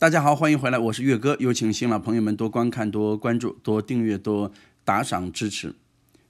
大家好，欢迎回来，我是岳哥，有请新老朋友们多观看、多关注、多订阅、多打赏支持。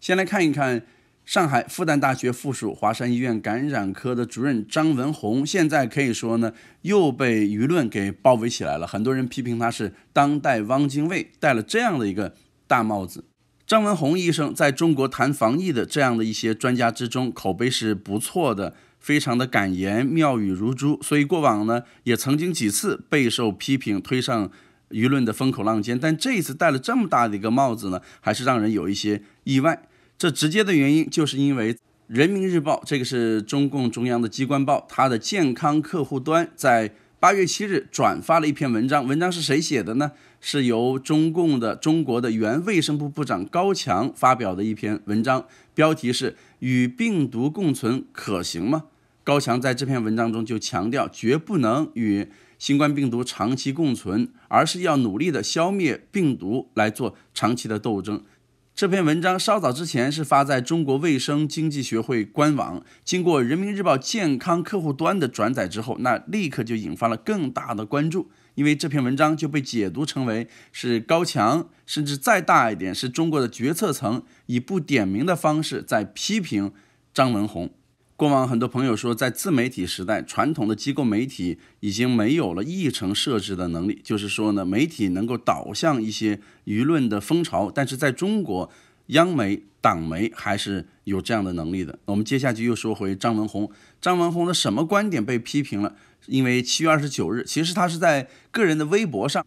先来看一看上海复旦大学附属华山医院感染科的主任张文宏，现在可以说呢，又被舆论给包围起来了。很多人批评他是当代汪精卫，戴了这样的一个大帽子。张文宏医生在中国谈防疫的这样的一些专家之中，口碑是不错的。非常的感言，妙语如珠，所以过往呢也曾经几次备受批评，推上舆论的风口浪尖。但这一次戴了这么大的一个帽子呢，还是让人有一些意外。这直接的原因就是因为《人民日报》这个是中共中央的机关报，它的健康客户端在八月七日转发了一篇文章，文章是谁写的呢？是由中共的中国的原卫生部部长高强发表的一篇文章，标题是。与病毒共存可行吗？高强在这篇文章中就强调，绝不能与新冠病毒长期共存，而是要努力的消灭病毒来做长期的斗争。这篇文章稍早之前是发在中国卫生经济学会官网，经过人民日报健康客户端的转载之后，那立刻就引发了更大的关注。因为这篇文章就被解读成为是高强，甚至再大一点，是中国的决策层以不点名的方式在批评张文红。过往很多朋友说，在自媒体时代，传统的机构媒体已经没有了议程设置的能力，就是说呢，媒体能够导向一些舆论的风潮，但是在中国。央媒、党媒还是有这样的能力的。我们接下去又说回张文红，张文红的什么观点被批评了？因为七月二十九日，其实他是在个人的微博上，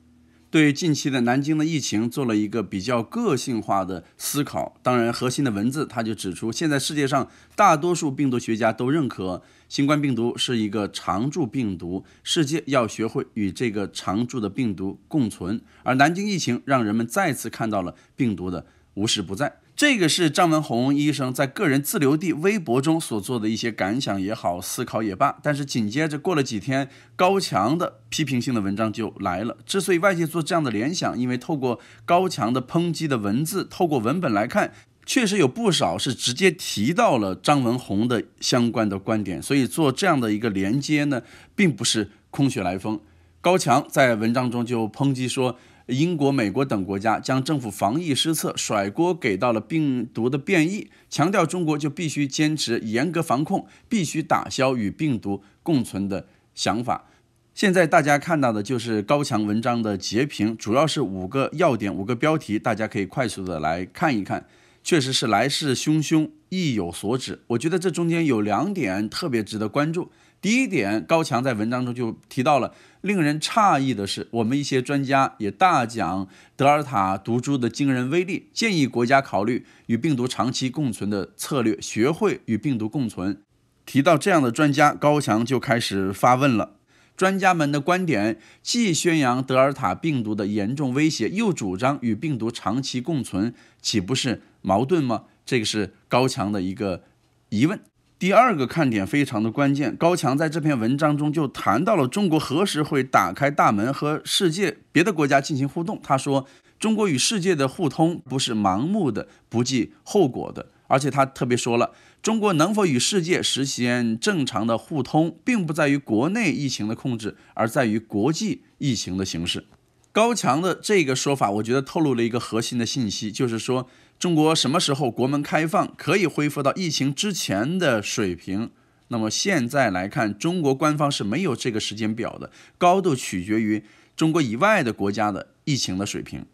对近期的南京的疫情做了一个比较个性化的思考。当然，核心的文字他就指出，现在世界上大多数病毒学家都认可新冠病毒是一个常驻病毒，世界要学会与这个常驻的病毒共存。而南京疫情让人们再次看到了病毒的。无时不在，这个是张文宏医生在个人自留地微博中所做的一些感想也好，思考也罢。但是紧接着过了几天，高强的批评性的文章就来了。之所以外界做这样的联想，因为透过高强的抨击的文字，透过文本来看，确实有不少是直接提到了张文宏的相关的观点，所以做这样的一个连接呢，并不是空穴来风。高强在文章中就抨击说。英国、美国等国家将政府防疫失策甩锅给到了病毒的变异，强调中国就必须坚持严格防控，必须打消与病毒共存的想法。现在大家看到的就是高强文章的截屏，主要是五个要点、五个标题，大家可以快速的来看一看，确实是来势汹汹，意有所指。我觉得这中间有两点特别值得关注。第一点，高强在文章中就提到了，令人诧异的是，我们一些专家也大讲德尔塔毒株的惊人威力，建议国家考虑与病毒长期共存的策略，学会与病毒共存。提到这样的专家，高强就开始发问了：专家们的观点既宣扬德尔塔病毒的严重威胁，又主张与病毒长期共存，岂不是矛盾吗？这个是高强的一个疑问。第二个看点非常的关键，高强在这篇文章中就谈到了中国何时会打开大门和世界别的国家进行互动。他说，中国与世界的互通不是盲目的、不计后果的，而且他特别说了，中国能否与世界实现正常的互通，并不在于国内疫情的控制，而在于国际疫情的形势。高强的这个说法，我觉得透露了一个核心的信息，就是说。中国什么时候国门开放可以恢复到疫情之前的水平？那么现在来看，中国官方是没有这个时间表的，高度取决于中国以外的国家的疫情的水平。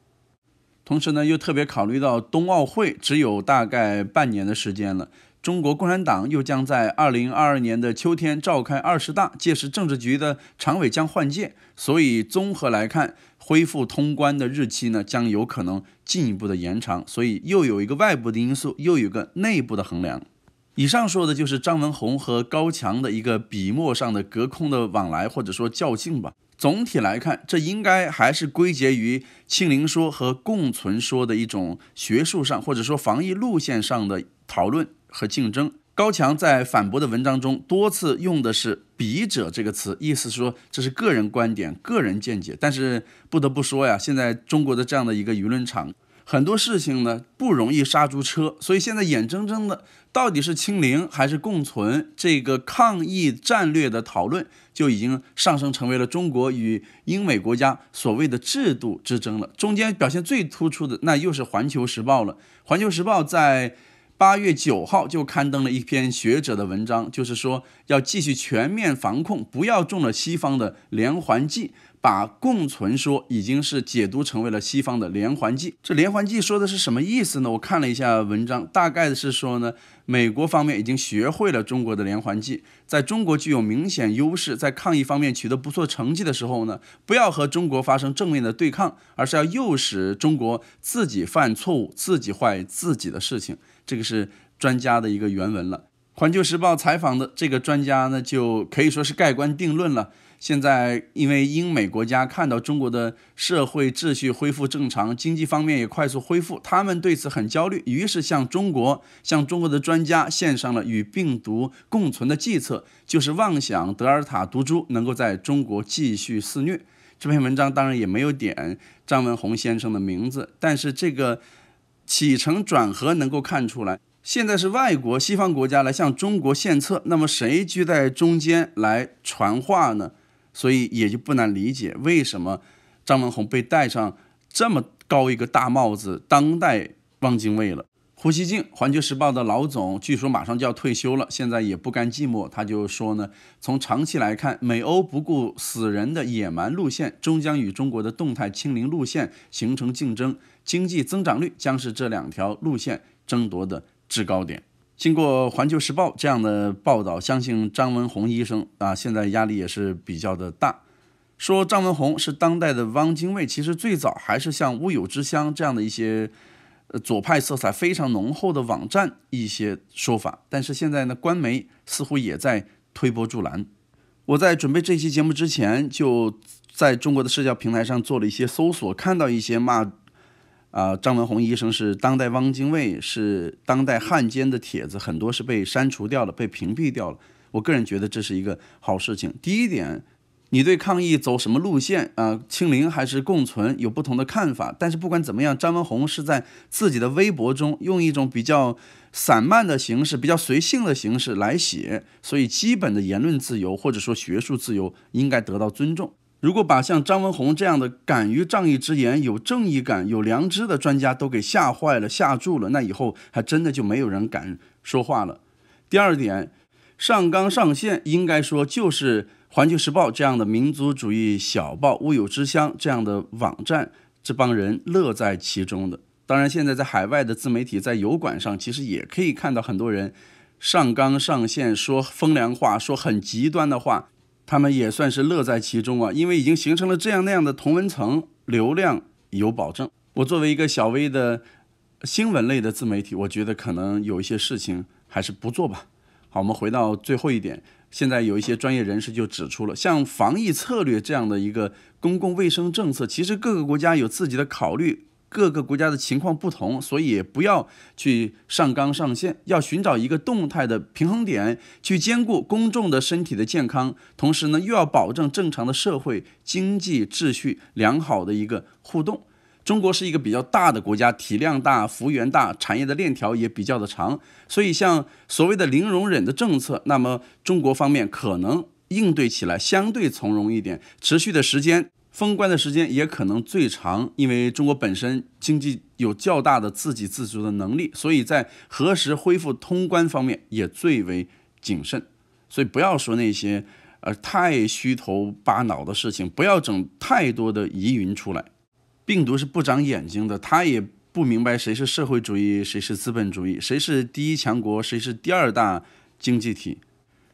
同时呢，又特别考虑到冬奥会只有大概半年的时间了。中国共产党又将在二零二二年的秋天召开二十大，届时政治局的常委将换届，所以综合来看，恢复通关的日期呢，将有可能进一步的延长。所以又有一个外部的因素，又有个内部的衡量。以上说的就是张文宏和高强的一个笔墨上的隔空的往来，或者说较劲吧。总体来看，这应该还是归结于“清零说”和“共存说”的一种学术上，或者说防疫路线上的讨论。和竞争，高强在反驳的文章中多次用的是“笔者”这个词，意思说这是个人观点、个人见解。但是不得不说呀，现在中国的这样的一个舆论场，很多事情呢不容易刹住车，所以现在眼睁睁的到底是清零还是共存这个抗疫战略的讨论，就已经上升成为了中国与英美国家所谓的制度之争了。中间表现最突出的那又是《环球时报》了，《环球时报》在。八月九号就刊登了一篇学者的文章，就是说要继续全面防控，不要中了西方的连环计。把共存说已经是解读成为了西方的连环计，这连环计说的是什么意思呢？我看了一下文章，大概的是说呢，美国方面已经学会了中国的连环计，在中国具有明显优势，在抗疫方面取得不错成绩的时候呢，不要和中国发生正面的对抗，而是要诱使中国自己犯错误，自己坏自己的事情。这个是专家的一个原文了，《环球时报》采访的这个专家呢，就可以说是盖棺定论了。现在，因为英美国家看到中国的社会秩序恢复正常，经济方面也快速恢复，他们对此很焦虑，于是向中国、向中国的专家献上了与病毒共存的计策，就是妄想德尔塔毒株能够在中国继续肆虐。这篇文章当然也没有点张文宏先生的名字，但是这个起承转合能够看出来，现在是外国、西方国家来向中国献策，那么谁居在中间来传话呢？所以也就不难理解，为什么张文宏被戴上这么高一个大帽子——当代汪精卫了。胡锡进，《环球时报》的老总，据说马上就要退休了，现在也不甘寂寞，他就说呢：从长期来看，美欧不顾死人的野蛮路线，终将与中国的动态清零路线形成竞争，经济增长率将是这两条路线争夺的制高点。经过《环球时报》这样的报道，相信张文宏医生啊，现在压力也是比较的大。说张文宏是当代的汪精卫，其实最早还是像乌有之乡这样的一些呃，左派色彩非常浓厚的网站一些说法。但是现在呢，官媒似乎也在推波助澜。我在准备这期节目之前，就在中国的社交平台上做了一些搜索，看到一些骂。啊，张文宏医生是当代汪精卫，是当代汉奸的帖子很多是被删除掉了，被屏蔽掉了。我个人觉得这是一个好事情。第一点，你对抗疫走什么路线啊，清零还是共存，有不同的看法。但是不管怎么样，张文宏是在自己的微博中用一种比较散漫的形式，比较随性的形式来写，所以基本的言论自由或者说学术自由应该得到尊重。如果把像张文宏这样的敢于仗义执言、有正义感、有良知的专家都给吓坏了、吓住了，那以后还真的就没有人敢说话了。第二点，上纲上线，应该说就是《环球时报》这样的民族主义小报、乌有之乡这样的网站，这帮人乐在其中的。当然，现在在海外的自媒体，在油管上，其实也可以看到很多人上纲上线，说风凉话，说很极端的话。他们也算是乐在其中啊，因为已经形成了这样那样的同文层，流量有保证。我作为一个小微的新闻类的自媒体，我觉得可能有一些事情还是不做吧。好，我们回到最后一点，现在有一些专业人士就指出了，像防疫策略这样的一个公共卫生政策，其实各个国家有自己的考虑。各个国家的情况不同，所以不要去上纲上线，要寻找一个动态的平衡点，去兼顾公众的身体的健康，同时呢又要保证正常的社会经济秩序良好的一个互动。中国是一个比较大的国家，体量大，幅员大，产业的链条也比较的长，所以像所谓的零容忍的政策，那么中国方面可能应对起来相对从容一点，持续的时间。封关的时间也可能最长，因为中国本身经济有较大的自给自足的能力，所以在何时恢复通关方面也最为谨慎。所以不要说那些呃太虚头巴脑的事情，不要整太多的疑云出来。病毒是不长眼睛的，它也不明白谁是社会主义，谁是资本主义，谁是第一强国，谁是第二大经济体，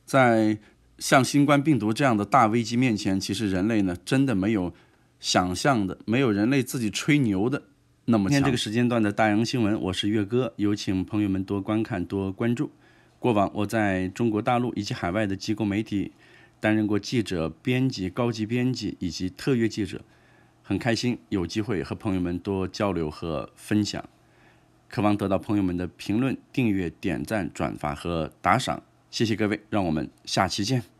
在。像新冠病毒这样的大危机面前，其实人类呢真的没有想象的，没有人类自己吹牛的那么强。今天这个时间段的大洋新闻，我是岳哥，有请朋友们多观看、多关注。过往我在中国大陆以及海外的机构媒体担任过记者、编辑、高级编辑以及特约记者，很开心有机会和朋友们多交流和分享，渴望得到朋友们的评论、订阅、点赞、转发和打赏。谢谢各位，让我们下期见。